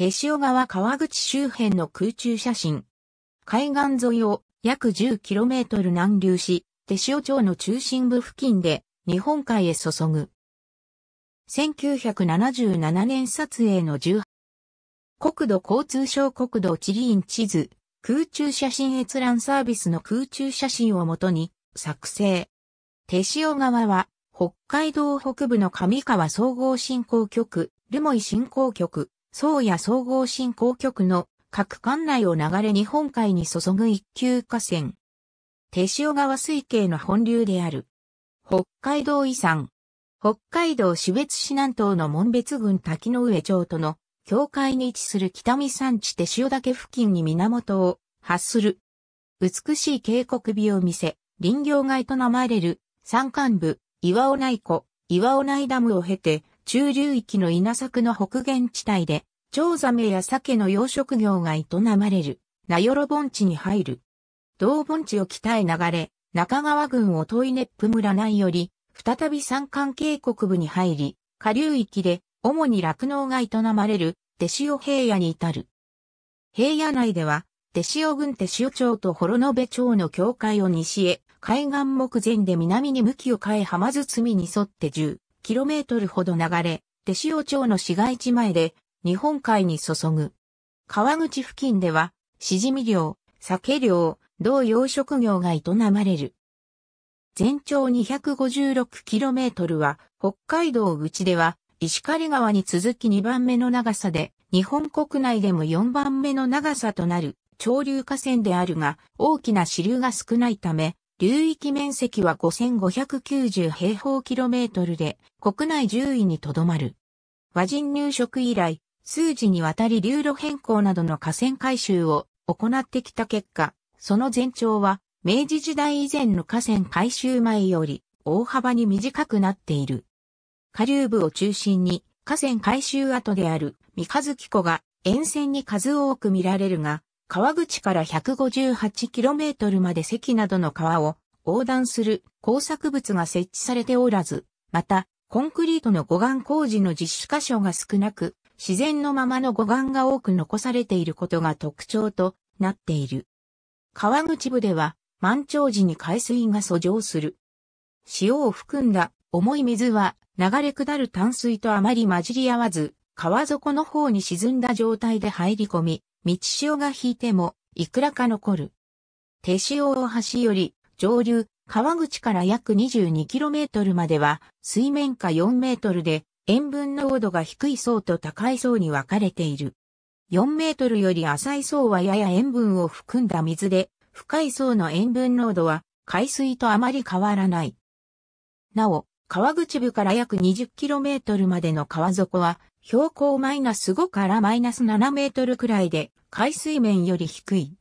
手塩川川口周辺の空中写真。海岸沿いを約 10km 南流し、手塩町の中心部付近で日本海へ注ぐ。1977年撮影の18国土交通省国土地理院地図、空中写真閲覧サービスの空中写真をもとに作成。手塩川は北海道北部の上川総合振興局、留萌振興局、宗谷総合振興局の各管内を流れ日本海に注ぐ一級河川。手塩川水系の本流である。北海道遺産。北海道種別市南東の門別郡滝の上町との境界に位置する北見山地手塩岳付近に源を発する。美しい渓谷美を見せ、林業街と名まれる山間部、岩尾内湖、岩尾内ダムを経て、中流域の稲作の北限地帯で、蝶ザメや鮭の養殖業が営まれる、名寄盆地に入る。道盆地を北へ流れ、中川郡を問い熱布村内より、再び山間渓谷部に入り、下流域で、主に酪農が営まれる、手塩平野に至る。平野内では、手塩郡手塩町と幌延町の境界を西へ、海岸目前で南に向きを変え浜包みに沿って10、km ほど流れ、手塩町の市街地前で日本海に注ぐ。川口付近では、しじみ漁、酒漁、同養殖業が営まれる。全長 256km は、北海道口では、石狩川に続き2番目の長さで、日本国内でも4番目の長さとなる、潮流河川であるが、大きな支流が少ないため、流域面積は5590平方キロメートルで、国内10位にとどまる。和人入植以来、数時にわたり流路変更などの河川改修を行ってきた結果、その全長は明治時代以前の河川改修前より大幅に短くなっている。下流部を中心に河川改修跡である三日月湖が沿線に数多く見られるが、川口から 158km まで関などの川を横断する工作物が設置されておらず、また、コンクリートの護岸工事の実施箇所が少なく、自然のままの護岸が多く残されていることが特徴となっている。川口部では、満潮時に海水が遡上する。塩を含んだ重い水は流れ下る淡水とあまり混じり合わず、川底の方に沈んだ状態で入り込み、道潮が引いても、いくらか残る。手塩大橋より、上流、川口から約 22km までは、水面下 4m で、塩分濃度が低い層と高い層に分かれている。4メートルより浅い層はやや塩分を含んだ水で、深い層の塩分濃度は海水とあまり変わらない。なお、川口部から約 20km までの川底は標高マイナス5からマイナス7メートルくらいで、海水面より低い。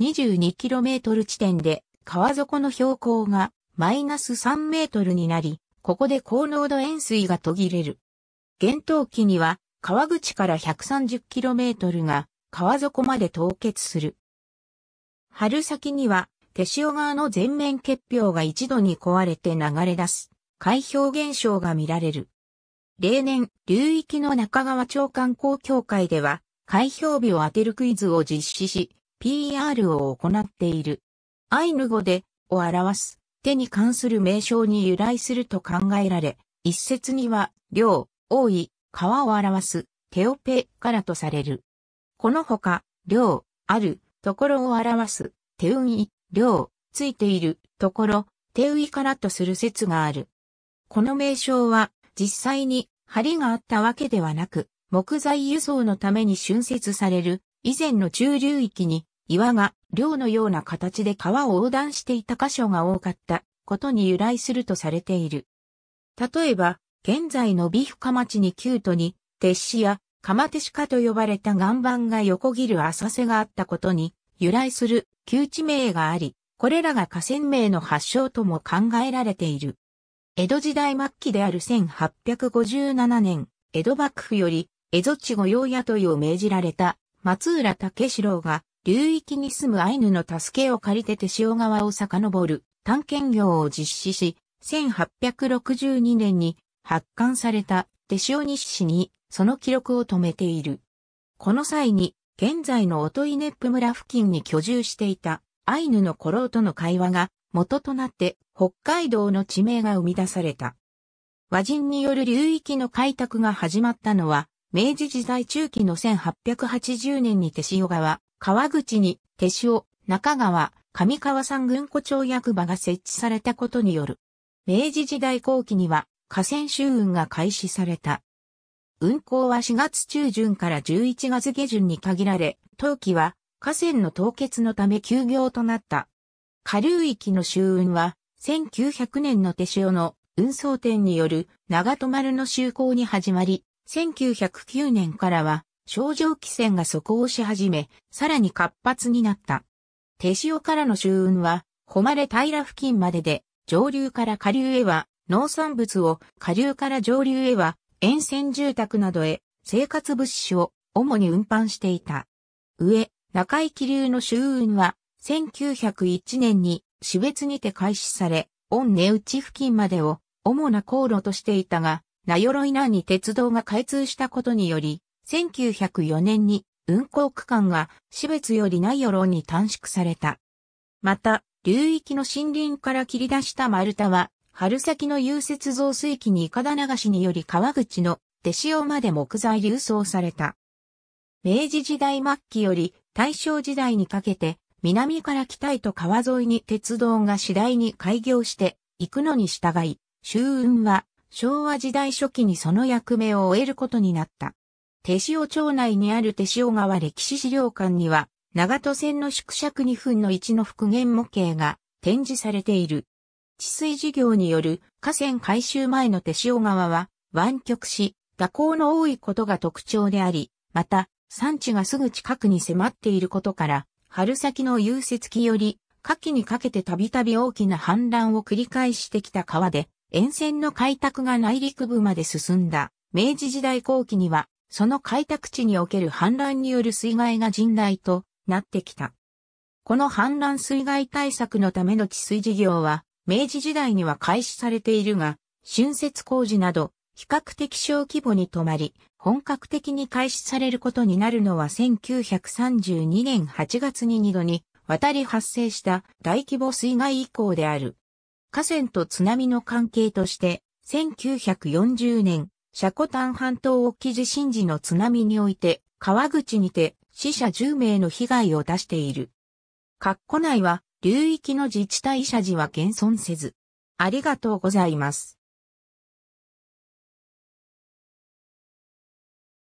2 2トル地点で、川底の標高がマイナス3メートルになり、ここで高濃度塩水が途切れる。厳冬期には、川口から1 3 0トルが川底まで凍結する。春先には、手塩川の全面結氷が一度に壊れて流れ出す、海氷現象が見られる。例年、流域の中川町観光協会では、開票日を当てるクイズを実施し、PR を行っている。アイヌ語で、を表す、手に関する名称に由来すると考えられ、一説には、量、多い、川を表す、テオペからとされる。このほか、量、ある、ところを表す、手運い、量、ついている、ところ、手ウいからとする説がある。この名称は、実際に梁があったわけではなく、木材輸送のために浚渫される以前の中流域に岩が漁のような形で川を横断していた箇所が多かったことに由来するとされている。例えば、現在の美深町にキュートに、鉄子や釜手鹿と呼ばれた岩盤が横切る浅瀬があったことに由来する旧地名があり、これらが河川名の発祥とも考えられている。江戸時代末期である1857年、江戸幕府より、江戸地御用雇いを命じられた松浦武四郎が、流域に住むアイヌの助けを借りて手塩川を遡る探検業を実施し、1862年に発刊された手塩日市にその記録を止めている。この際に、現在の音イネップ村付近に居住していたアイヌの古老との会話が元となって北海道の地名が生み出された。和人による流域の開拓が始まったのは、明治時代中期の1880年に手塩川、川口に手塩、中川、上川山軍庫町役場が設置されたことによる。明治時代後期には河川周運が開始された。運行は4月中旬から11月下旬に限られ、冬季は河川の凍結のため休業となった。下流域の周運は、1900年の手塩の運送店による長戸丸の就航に始まり、1909年からは、少女汽船が底をし始め、さらに活発になった。手塩からの周運は、誉れ平付近までで、上流から下流へは、農産物を、下流から上流へは、沿線住宅などへ、生活物資を、主に運搬していた。上、中井気流の周運は、1901年に種別にて開始され、御根内付近までを主な航路としていたが、名鎧南に鉄道が開通したことにより、1904年に運行区間が種別より名鎧に短縮された。また、流域の森林から切り出した丸太は、春先の融雪増水期にイカダ流しにより川口の手塩まで木材流送された。明治時代末期より大正時代にかけて南から北へと川沿いに鉄道が次第に開業して行くのに従い、周運は昭和時代初期にその役目を終えることになった。手塩町内にある手塩川歴史資料館には、長戸線の縮尺2分の1の復元模型が展示されている。治水事業による河川改修前の手塩川は湾曲し、蛇行の多いことが特徴であり、また、産地がすぐ近くに迫っていることから、春先の融雪期より、夏季にかけてたびたび大きな氾濫を繰り返してきた川で、沿線の開拓が内陸部まで進んだ。明治時代後期には、その開拓地における氾濫による水害が甚大となってきた。この氾濫水害対策のための治水事業は、明治時代には開始されているが、浚節工事など、比較的小規模に止まり、本格的に開始されることになるのは1932年8月に2度に渡り発生した大規模水害以降である。河川と津波の関係として、1940年、シャコタン半島沖地震時の津波において、川口にて死者10名の被害を出している。括弧内は、流域の自治体者時は現存せず。ありがとうございます。